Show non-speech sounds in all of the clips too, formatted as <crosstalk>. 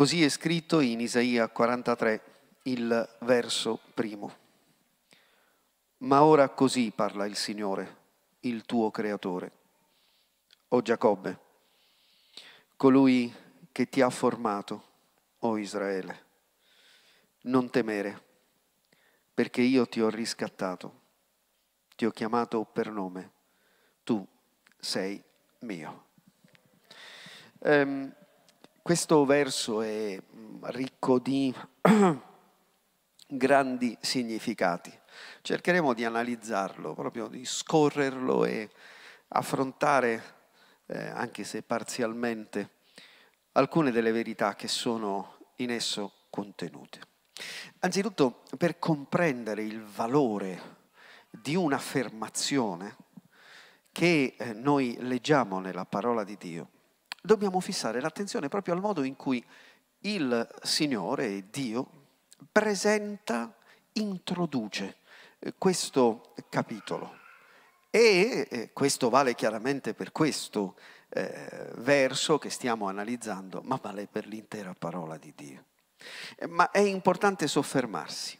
Così è scritto in Isaia 43, il verso primo. Ma ora così parla il Signore, il tuo Creatore. O Giacobbe, colui che ti ha formato, o Israele, non temere, perché io ti ho riscattato, ti ho chiamato per nome, tu sei mio. Ehm, questo verso è mm, ricco di <clears throat> grandi significati. Cercheremo di analizzarlo, proprio di scorrerlo e affrontare, eh, anche se parzialmente, alcune delle verità che sono in esso contenute. Anzitutto, per comprendere il valore di un'affermazione che eh, noi leggiamo nella parola di Dio, dobbiamo fissare l'attenzione proprio al modo in cui il Signore, Dio, presenta, introduce eh, questo capitolo. E eh, questo vale chiaramente per questo eh, verso che stiamo analizzando, ma vale per l'intera parola di Dio. Eh, ma è importante soffermarsi,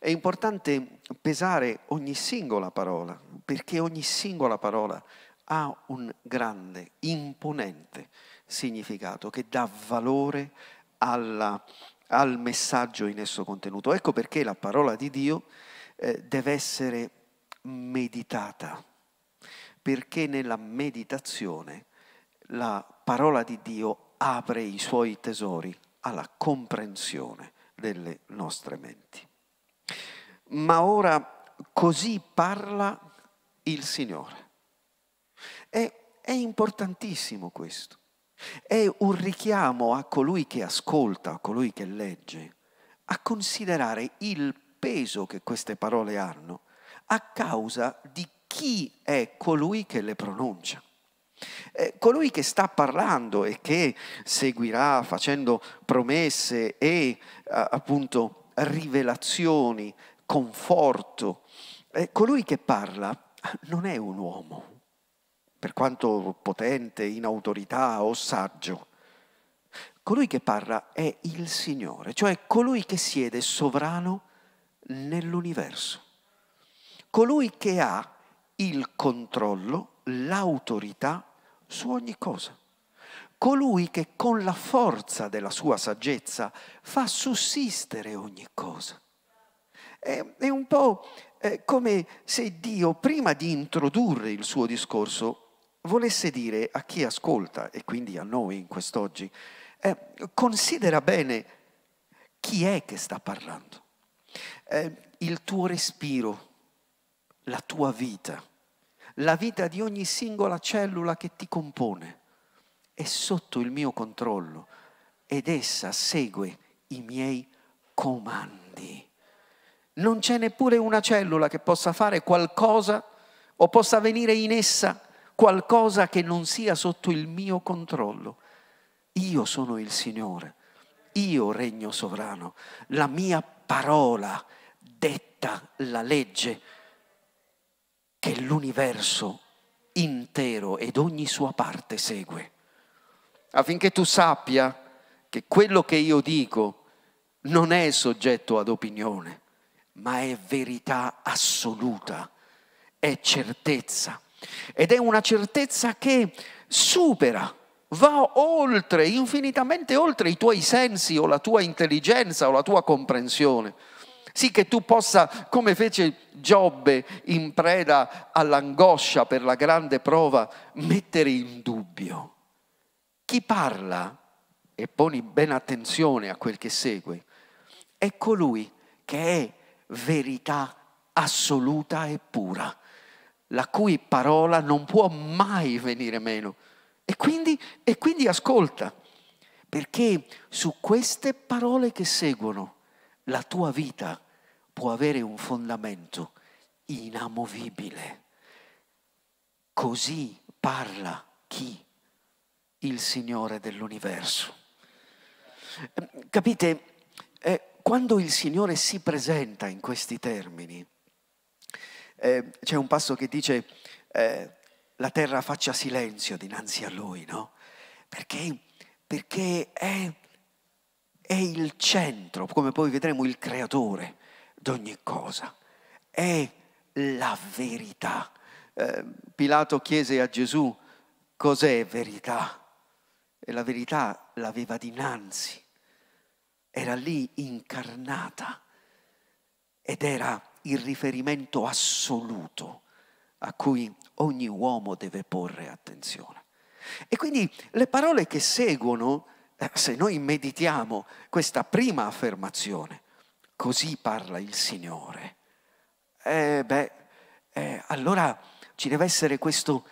è importante pesare ogni singola parola, perché ogni singola parola ha un grande, imponente significato che dà valore alla, al messaggio in esso contenuto. Ecco perché la parola di Dio eh, deve essere meditata, perché nella meditazione la parola di Dio apre i suoi tesori alla comprensione delle nostre menti. Ma ora così parla il Signore. È, è importantissimo questo. È un richiamo a colui che ascolta, a colui che legge, a considerare il peso che queste parole hanno a causa di chi è colui che le pronuncia. Eh, colui che sta parlando e che seguirà facendo promesse e eh, appunto rivelazioni, conforto, eh, colui che parla non è un uomo, per quanto potente, in autorità o saggio. Colui che parla è il Signore, cioè colui che siede sovrano nell'universo, colui che ha il controllo, l'autorità su ogni cosa, colui che con la forza della sua saggezza fa sussistere ogni cosa. È, è un po' eh, come se Dio, prima di introdurre il suo discorso, volesse dire a chi ascolta, e quindi a noi in quest'oggi, eh, considera bene chi è che sta parlando, eh, il tuo respiro, la tua vita, la vita di ogni singola cellula che ti compone, è sotto il mio controllo ed essa segue i miei comandi. Non c'è neppure una cellula che possa fare qualcosa o possa venire in essa qualcosa che non sia sotto il mio controllo. Io sono il Signore, io regno sovrano, la mia parola detta la legge che l'universo intero ed ogni sua parte segue, affinché tu sappia che quello che io dico non è soggetto ad opinione, ma è verità assoluta, è certezza ed è una certezza che supera, va oltre, infinitamente oltre i tuoi sensi o la tua intelligenza o la tua comprensione. Sì che tu possa, come fece Giobbe in preda all'angoscia per la grande prova, mettere in dubbio. Chi parla, e poni ben attenzione a quel che segue, è colui che è verità assoluta e pura la cui parola non può mai venire meno. E quindi, e quindi ascolta, perché su queste parole che seguono la tua vita può avere un fondamento inamovibile. Così parla chi? Il Signore dell'universo. Capite, eh, quando il Signore si presenta in questi termini, eh, c'è un passo che dice eh, la terra faccia silenzio dinanzi a lui, no? Perché, perché è, è il centro, come poi vedremo, il creatore di ogni cosa. È la verità. Eh, Pilato chiese a Gesù cos'è verità e la verità l'aveva dinanzi, era lì incarnata ed era il riferimento assoluto a cui ogni uomo deve porre attenzione. E quindi le parole che seguono, eh, se noi meditiamo questa prima affermazione, così parla il Signore, eh beh, eh, allora ci deve essere questo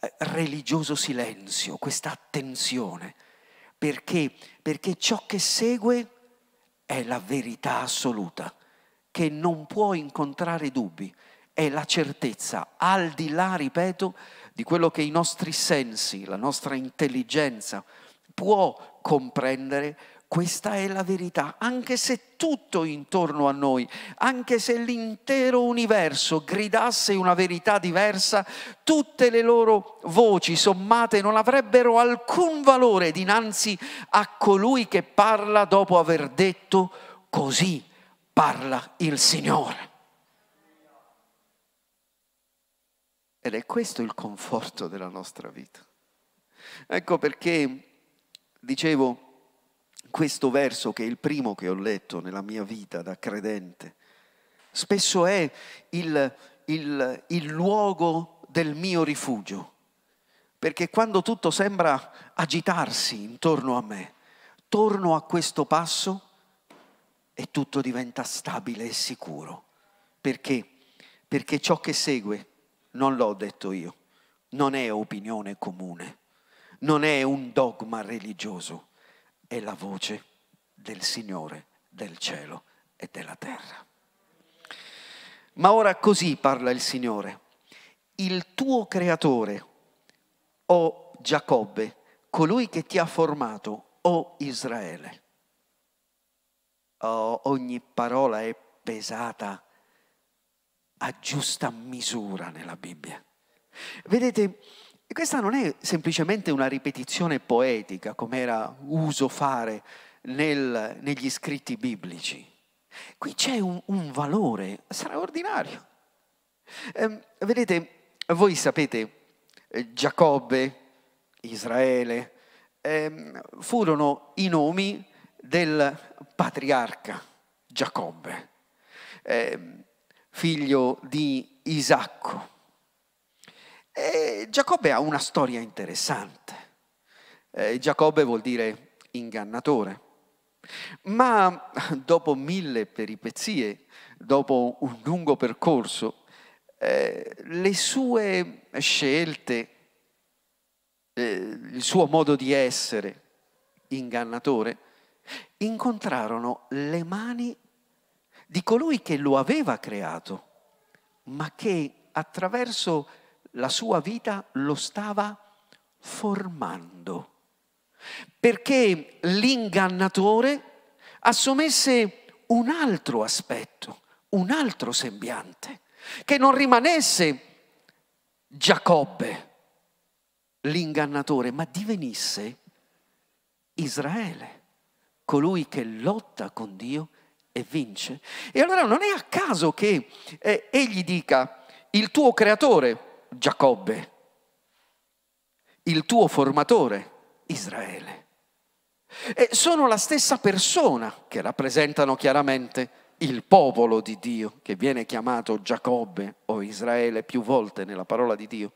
eh, religioso silenzio, questa attenzione, perché, perché ciò che segue è la verità assoluta che non può incontrare dubbi, è la certezza, al di là, ripeto, di quello che i nostri sensi, la nostra intelligenza può comprendere, questa è la verità, anche se tutto intorno a noi, anche se l'intero universo gridasse una verità diversa, tutte le loro voci sommate non avrebbero alcun valore dinanzi a colui che parla dopo aver detto così parla il Signore. Ed è questo il conforto della nostra vita. Ecco perché dicevo questo verso che è il primo che ho letto nella mia vita da credente, spesso è il, il, il luogo del mio rifugio, perché quando tutto sembra agitarsi intorno a me, torno a questo passo e tutto diventa stabile e sicuro. Perché? Perché ciò che segue non l'ho detto io, non è opinione comune, non è un dogma religioso, è la voce del Signore del cielo e della terra. Ma ora così parla il Signore, il tuo creatore, o Giacobbe, colui che ti ha formato, o Israele oh, ogni parola è pesata a giusta misura nella Bibbia. Vedete, questa non è semplicemente una ripetizione poetica, come era uso fare nel, negli scritti biblici. Qui c'è un, un valore straordinario. Eh, vedete, voi sapete, eh, Giacobbe, Israele, eh, furono i nomi del patriarca Giacobbe, eh, figlio di Isacco. E Giacobbe ha una storia interessante. Eh, Giacobbe vuol dire ingannatore. Ma dopo mille peripezie, dopo un lungo percorso, eh, le sue scelte, eh, il suo modo di essere ingannatore, incontrarono le mani di colui che lo aveva creato, ma che attraverso la sua vita lo stava formando. Perché l'ingannatore assumesse un altro aspetto, un altro sembiante, che non rimanesse Giacobbe l'ingannatore, ma divenisse Israele colui che lotta con Dio e vince. E allora non è a caso che eh, egli dica, il tuo creatore, Giacobbe, il tuo formatore, Israele. E sono la stessa persona che rappresentano chiaramente il popolo di Dio, che viene chiamato Giacobbe o Israele più volte nella parola di Dio,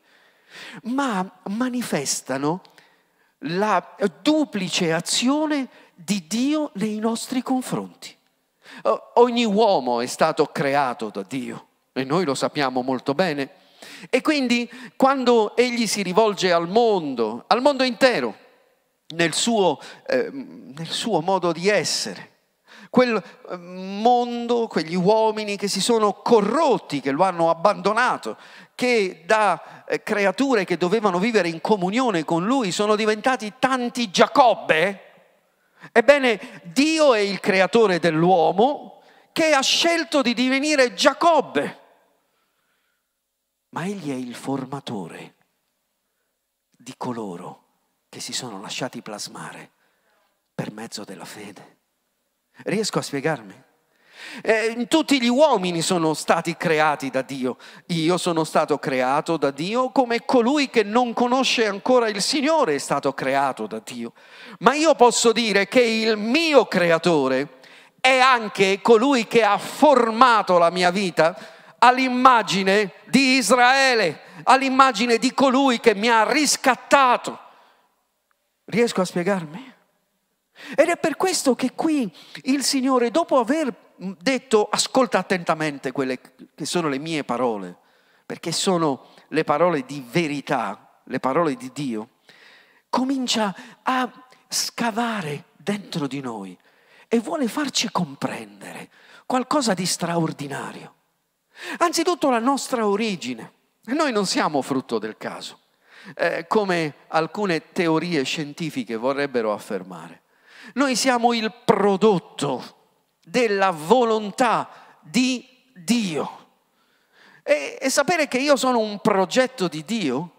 ma manifestano la duplice azione di Dio nei nostri confronti. Eh, ogni uomo è stato creato da Dio e noi lo sappiamo molto bene. E quindi quando egli si rivolge al mondo, al mondo intero, nel suo, eh, nel suo modo di essere, quel ehm, mondo, quegli uomini che si sono corrotti, che lo hanno abbandonato, che da eh, creature che dovevano vivere in comunione con lui sono diventati tanti Giacobbe, Ebbene, Dio è il creatore dell'uomo che ha scelto di divenire Giacobbe, ma egli è il formatore di coloro che si sono lasciati plasmare per mezzo della fede. Riesco a spiegarmi? Eh, tutti gli uomini sono stati creati da Dio. Io sono stato creato da Dio come colui che non conosce ancora il Signore è stato creato da Dio. Ma io posso dire che il mio creatore è anche colui che ha formato la mia vita all'immagine di Israele, all'immagine di colui che mi ha riscattato. Riesco a spiegarmi? Ed è per questo che qui il Signore, dopo aver detto ascolta attentamente quelle che sono le mie parole, perché sono le parole di verità, le parole di Dio, comincia a scavare dentro di noi e vuole farci comprendere qualcosa di straordinario. Anzitutto la nostra origine. Noi non siamo frutto del caso, eh, come alcune teorie scientifiche vorrebbero affermare. Noi siamo il prodotto della volontà di Dio. E, e sapere che io sono un progetto di Dio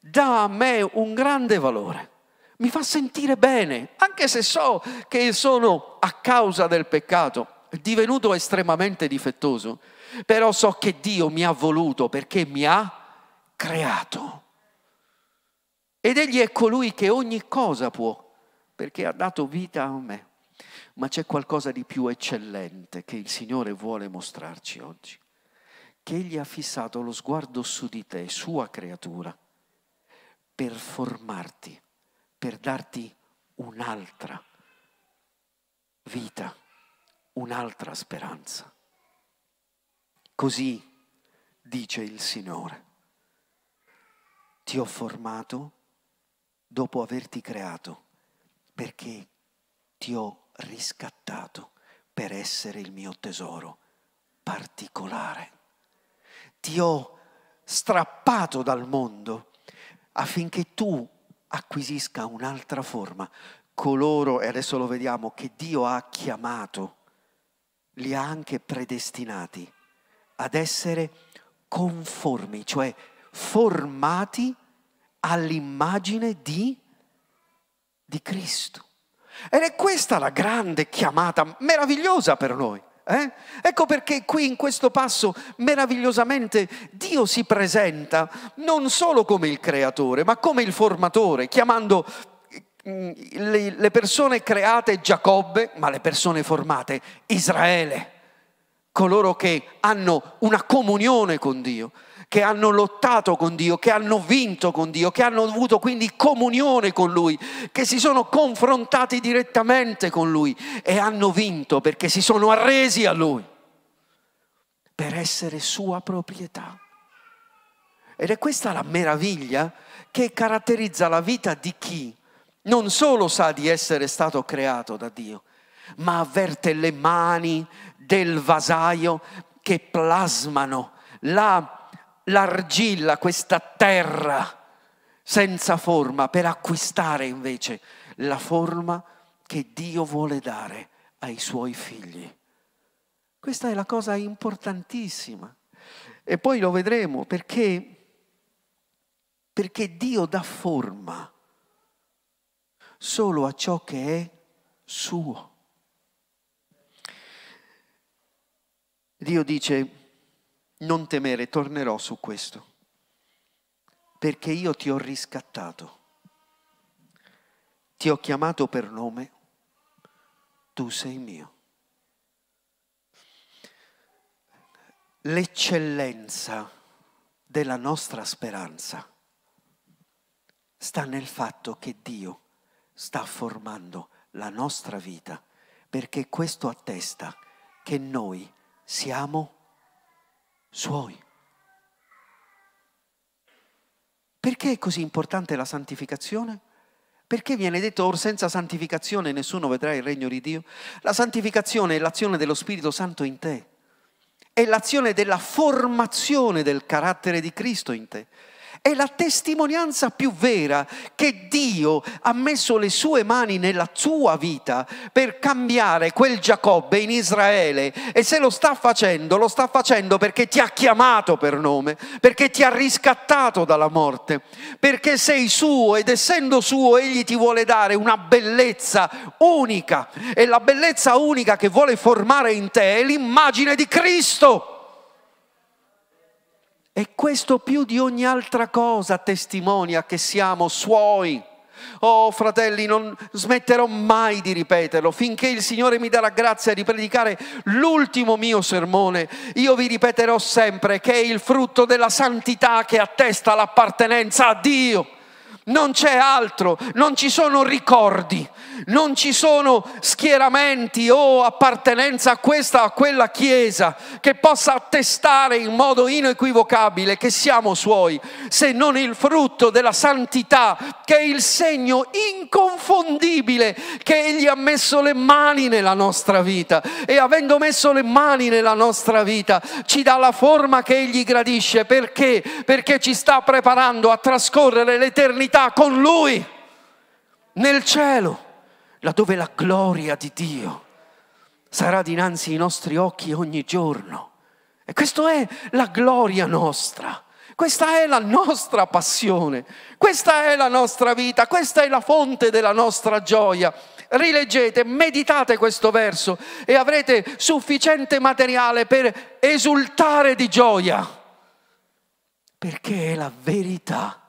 dà a me un grande valore mi fa sentire bene, anche se so che sono a causa del peccato divenuto estremamente difettoso, però so che Dio mi ha voluto perché mi ha creato. Ed Egli è colui che ogni cosa può, perché ha dato vita a me ma c'è qualcosa di più eccellente che il Signore vuole mostrarci oggi, che Egli ha fissato lo sguardo su di te, sua creatura, per formarti, per darti un'altra vita, un'altra speranza. Così dice il Signore, ti ho formato dopo averti creato, perché ti ho riscattato per essere il mio tesoro particolare. Ti ho strappato dal mondo affinché tu acquisisca un'altra forma. Coloro, e adesso lo vediamo, che Dio ha chiamato, li ha anche predestinati ad essere conformi, cioè formati all'immagine di, di Cristo. Ed è questa la grande chiamata meravigliosa per noi. Eh? Ecco perché qui in questo passo meravigliosamente Dio si presenta non solo come il creatore, ma come il formatore, chiamando mm, le persone create Giacobbe, ma le persone formate Israele, coloro che hanno una comunione con Dio che hanno lottato con Dio, che hanno vinto con Dio, che hanno avuto quindi comunione con Lui, che si sono confrontati direttamente con Lui e hanno vinto perché si sono arresi a Lui per essere sua proprietà. Ed è questa la meraviglia che caratterizza la vita di chi non solo sa di essere stato creato da Dio, ma avverte le mani del vasaio che plasmano la l'argilla, questa terra senza forma per acquistare invece la forma che Dio vuole dare ai suoi figli. Questa è la cosa importantissima. E poi lo vedremo perché, perché Dio dà forma solo a ciò che è suo. Dio dice non temere, tornerò su questo, perché io ti ho riscattato, ti ho chiamato per nome, tu sei mio. L'eccellenza della nostra speranza sta nel fatto che Dio sta formando la nostra vita perché questo attesta che noi siamo suoi. Perché è così importante la santificazione? Perché viene detto or senza santificazione nessuno vedrà il regno di Dio? La santificazione è l'azione dello Spirito Santo in te, è l'azione della formazione del carattere di Cristo in te. È la testimonianza più vera che Dio ha messo le sue mani nella tua vita per cambiare quel Giacobbe in Israele. E se lo sta facendo, lo sta facendo perché ti ha chiamato per nome, perché ti ha riscattato dalla morte, perché sei suo ed essendo suo egli ti vuole dare una bellezza unica. E la bellezza unica che vuole formare in te è l'immagine di Cristo. E questo più di ogni altra cosa testimonia che siamo suoi. Oh fratelli, non smetterò mai di ripeterlo finché il Signore mi darà grazia di predicare l'ultimo mio sermone. Io vi ripeterò sempre che è il frutto della santità che attesta l'appartenenza a Dio non c'è altro, non ci sono ricordi, non ci sono schieramenti o appartenenza a questa o a quella chiesa che possa attestare in modo inequivocabile che siamo suoi, se non il frutto della santità che è il segno inconfondibile che egli ha messo le mani nella nostra vita e avendo messo le mani nella nostra vita ci dà la forma che egli gradisce perché? Perché ci sta preparando a trascorrere l'eternità eternità con Lui, nel cielo, laddove la gloria di Dio sarà dinanzi ai nostri occhi ogni giorno. E questa è la gloria nostra, questa è la nostra passione, questa è la nostra vita, questa è la fonte della nostra gioia. Rileggete, meditate questo verso e avrete sufficiente materiale per esultare di gioia, perché è la verità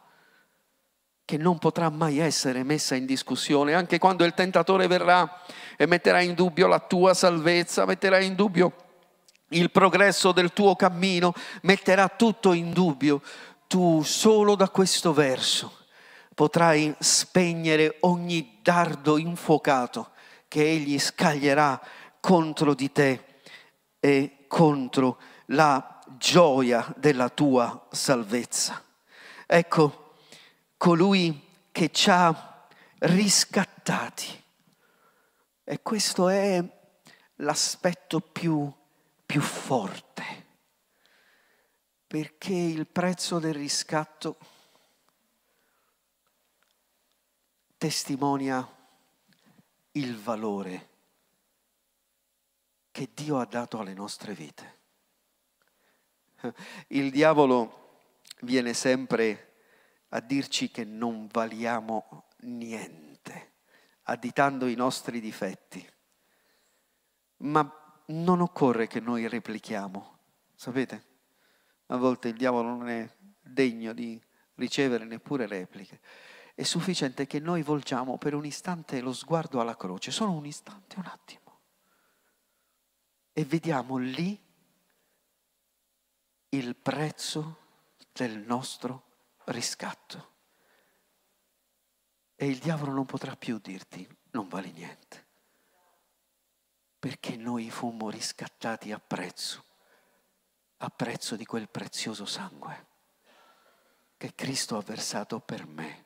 che non potrà mai essere messa in discussione, anche quando il tentatore verrà e metterà in dubbio la tua salvezza, metterà in dubbio il progresso del tuo cammino, metterà tutto in dubbio. Tu solo da questo verso potrai spegnere ogni dardo infuocato che egli scaglierà contro di te e contro la gioia della tua salvezza. Ecco, colui che ci ha riscattati. E questo è l'aspetto più, più forte, perché il prezzo del riscatto testimonia il valore che Dio ha dato alle nostre vite. Il diavolo viene sempre a dirci che non valiamo niente, additando i nostri difetti. Ma non occorre che noi replichiamo, sapete? A volte il diavolo non è degno di ricevere neppure repliche. È sufficiente che noi volgiamo per un istante lo sguardo alla croce, solo un istante, un attimo. E vediamo lì il prezzo del nostro riscatto. E il diavolo non potrà più dirti non vale niente, perché noi fummo riscattati a prezzo, a prezzo di quel prezioso sangue che Cristo ha versato per me,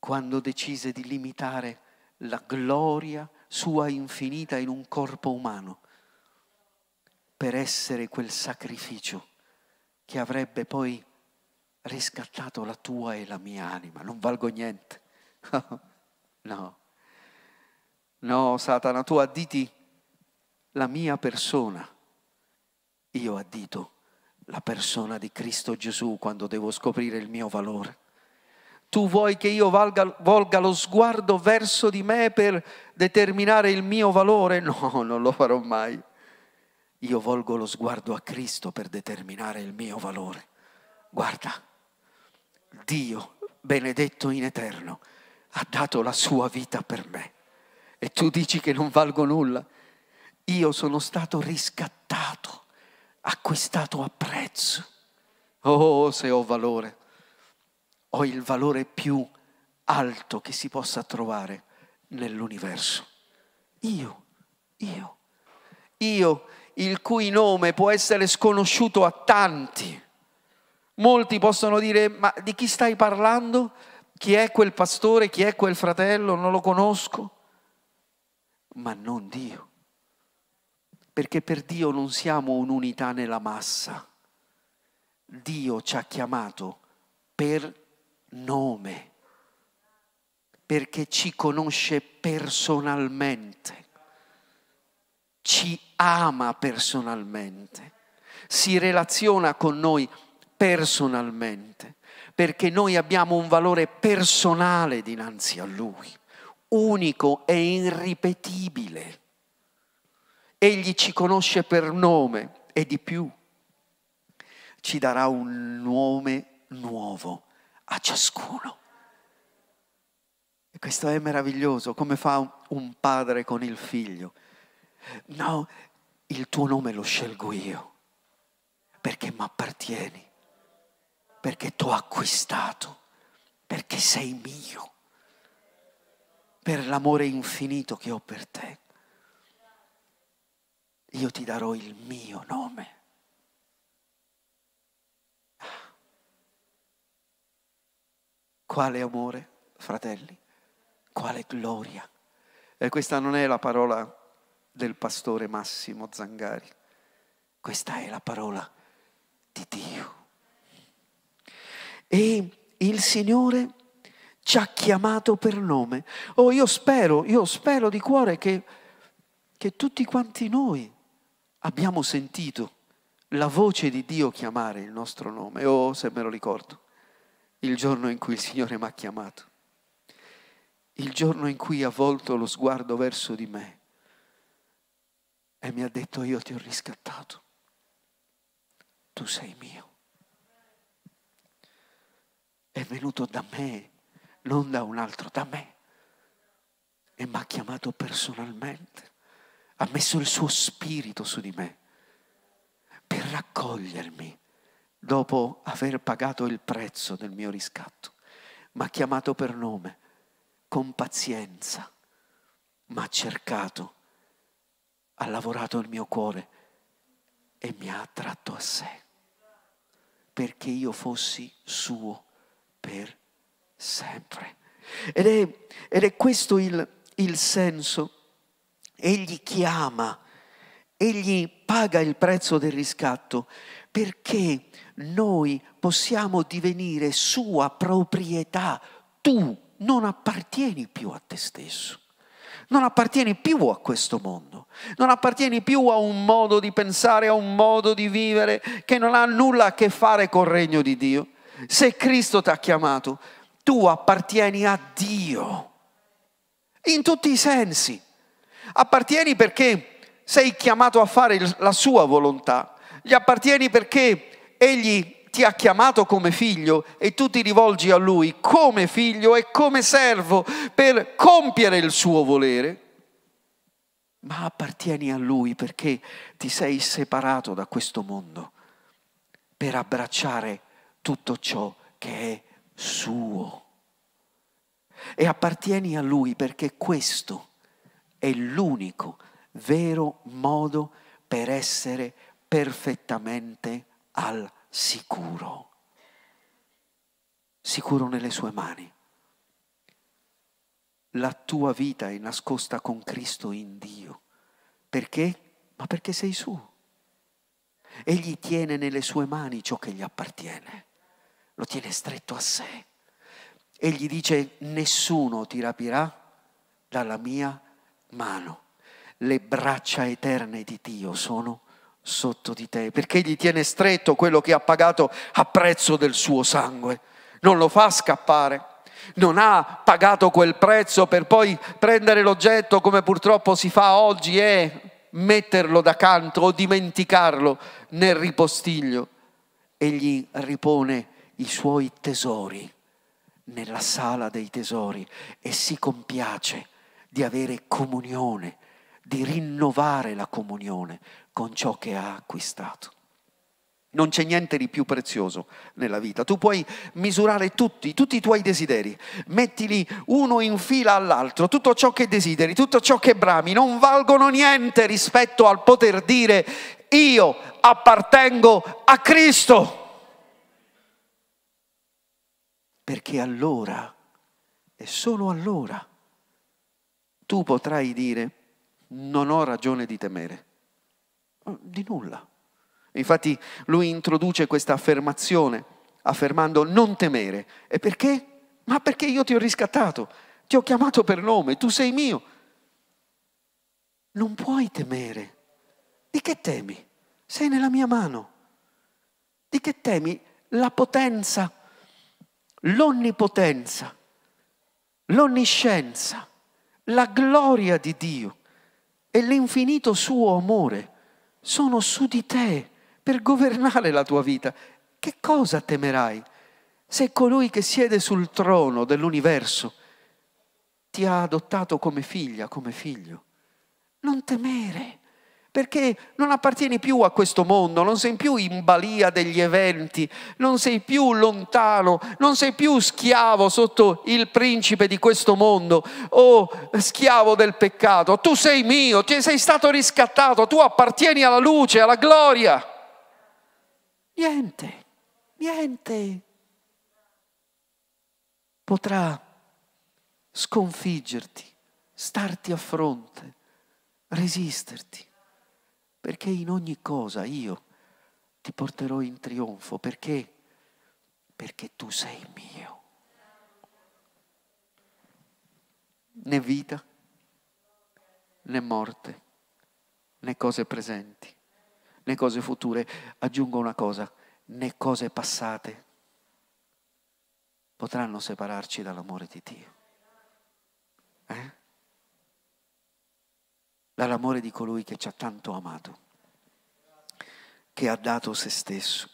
quando decise di limitare la gloria sua infinita in un corpo umano, per essere quel sacrificio che avrebbe poi riscattato la tua e la mia anima, non valgo niente. <laughs> no, no, Satana, tu additi la mia persona, io addito la persona di Cristo Gesù quando devo scoprire il mio valore. Tu vuoi che io valga, volga lo sguardo verso di me per determinare il mio valore? <laughs> No, non lo farò mai. Io volgo lo sguardo a Cristo per determinare il mio valore. Guarda Dio, benedetto in eterno, ha dato la sua vita per me. E tu dici che non valgo nulla. Io sono stato riscattato, acquistato a prezzo. Oh, se ho valore. Ho il valore più alto che si possa trovare nell'universo. Io, io, io, il cui nome può essere sconosciuto a tanti Molti possono dire, ma di chi stai parlando? Chi è quel pastore? Chi è quel fratello? Non lo conosco. Ma non Dio. Perché per Dio non siamo un'unità nella massa. Dio ci ha chiamato per nome, perché ci conosce personalmente, ci ama personalmente, si relaziona con noi personalmente personalmente, perché noi abbiamo un valore personale dinanzi a Lui, unico e irripetibile. Egli ci conosce per nome e di più, ci darà un nome nuovo a ciascuno. E questo è meraviglioso, come fa un padre con il figlio. No, il tuo nome lo scelgo io, perché mi appartieni perché ti ho acquistato, perché sei mio, per l'amore infinito che ho per te. Io ti darò il mio nome. Quale amore, fratelli, quale gloria. E questa non è la parola del pastore Massimo Zangari, questa è la parola di Dio. E il Signore ci ha chiamato per nome. Oh, io spero, io spero di cuore che, che tutti quanti noi abbiamo sentito la voce di Dio chiamare il nostro nome. Oh, se me lo ricordo, il giorno in cui il Signore mi ha chiamato, il giorno in cui ha volto lo sguardo verso di me e mi ha detto io ti ho riscattato, tu sei mio è venuto da me, non da un altro, da me. E mi ha chiamato personalmente, ha messo il suo spirito su di me per raccogliermi dopo aver pagato il prezzo del mio riscatto. Mi ha chiamato per nome, con pazienza, mi ha cercato, ha lavorato il mio cuore e mi ha attratto a sé perché io fossi suo per sempre. Ed è, ed è questo il, il senso. Egli chiama, egli paga il prezzo del riscatto perché noi possiamo divenire sua proprietà. Tu non appartieni più a te stesso, non appartieni più a questo mondo, non appartieni più a un modo di pensare, a un modo di vivere che non ha nulla a che fare col regno di Dio. Se Cristo ti ha chiamato, tu appartieni a Dio, in tutti i sensi. Appartieni perché sei chiamato a fare la sua volontà, gli appartieni perché Egli ti ha chiamato come figlio e tu ti rivolgi a Lui come figlio e come servo per compiere il suo volere, ma appartieni a Lui perché ti sei separato da questo mondo per abbracciare tutto ciò che è suo. E appartieni a Lui perché questo è l'unico vero modo per essere perfettamente al sicuro. Sicuro nelle sue mani. La tua vita è nascosta con Cristo in Dio. Perché? Ma perché sei suo. Egli tiene nelle sue mani ciò che gli appartiene, lo tiene stretto a sé. Egli dice, nessuno ti rapirà dalla mia mano. Le braccia eterne di Dio sono sotto di te, perché egli tiene stretto quello che ha pagato a prezzo del suo sangue. Non lo fa scappare non ha pagato quel prezzo per poi prendere l'oggetto come purtroppo si fa oggi e metterlo da canto o dimenticarlo nel ripostiglio. Egli ripone i suoi tesori nella sala dei tesori e si compiace di avere comunione, di rinnovare la comunione con ciò che ha acquistato. Non c'è niente di più prezioso nella vita. Tu puoi misurare tutti, tutti i tuoi desideri, mettili uno in fila all'altro, tutto ciò che desideri, tutto ciò che brami, non valgono niente rispetto al poter dire io appartengo a Cristo. Perché allora, e solo allora, tu potrai dire non ho ragione di temere, di nulla Infatti lui introduce questa affermazione, affermando non temere. E perché? Ma perché io ti ho riscattato, ti ho chiamato per nome, tu sei mio. Non puoi temere. Di che temi? Sei nella mia mano. Di che temi? La potenza, l'onnipotenza, l'onniscienza, la gloria di Dio e l'infinito suo amore sono su di te per governare la tua vita. Che cosa temerai se colui che siede sul trono dell'universo ti ha adottato come figlia, come figlio? Non temere, perché non appartieni più a questo mondo, non sei più in balia degli eventi, non sei più lontano, non sei più schiavo sotto il principe di questo mondo o schiavo del peccato. Tu sei mio, sei stato riscattato, tu appartieni alla luce, alla gloria. Niente, niente potrà sconfiggerti, starti a fronte, resisterti, perché in ogni cosa io ti porterò in trionfo, perché? Perché tu sei mio. Né vita, né morte, né cose presenti, né cose future. Aggiungo una cosa, né cose passate potranno separarci dall'amore di Dio. Eh? Dall'amore di colui che ci ha tanto amato, che ha dato se stesso.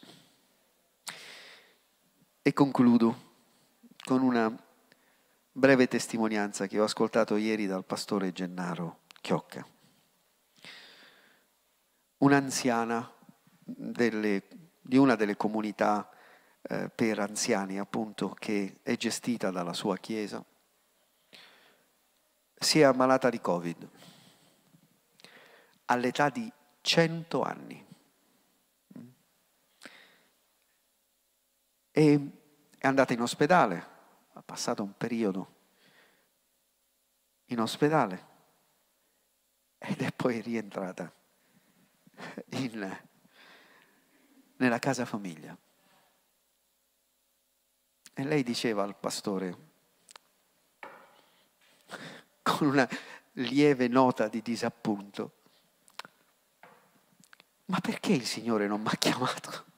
E concludo con una breve testimonianza che ho ascoltato ieri dal pastore Gennaro Chiocca un'anziana di una delle comunità eh, per anziani, appunto, che è gestita dalla sua chiesa, si è ammalata di Covid all'età di 100 anni. Mm. E è andata in ospedale, ha passato un periodo in ospedale ed è poi rientrata in, nella casa famiglia. E lei diceva al pastore, con una lieve nota di disappunto, ma perché il Signore non mi ha chiamato?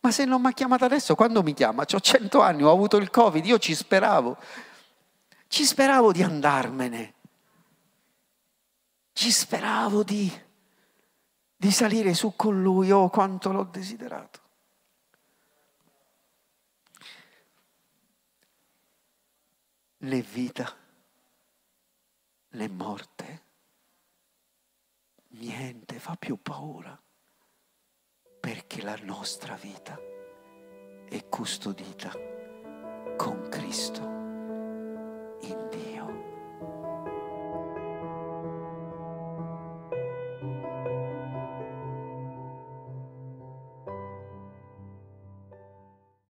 Ma se non mi ha chiamato adesso, quando mi chiama? Ho cento anni, ho avuto il Covid, io ci speravo. Ci speravo di andarmene. Ci speravo di di salire su con lui, oh quanto l'ho desiderato. Né vita, né morte, niente fa più paura, perché la nostra vita è custodita con Cristo.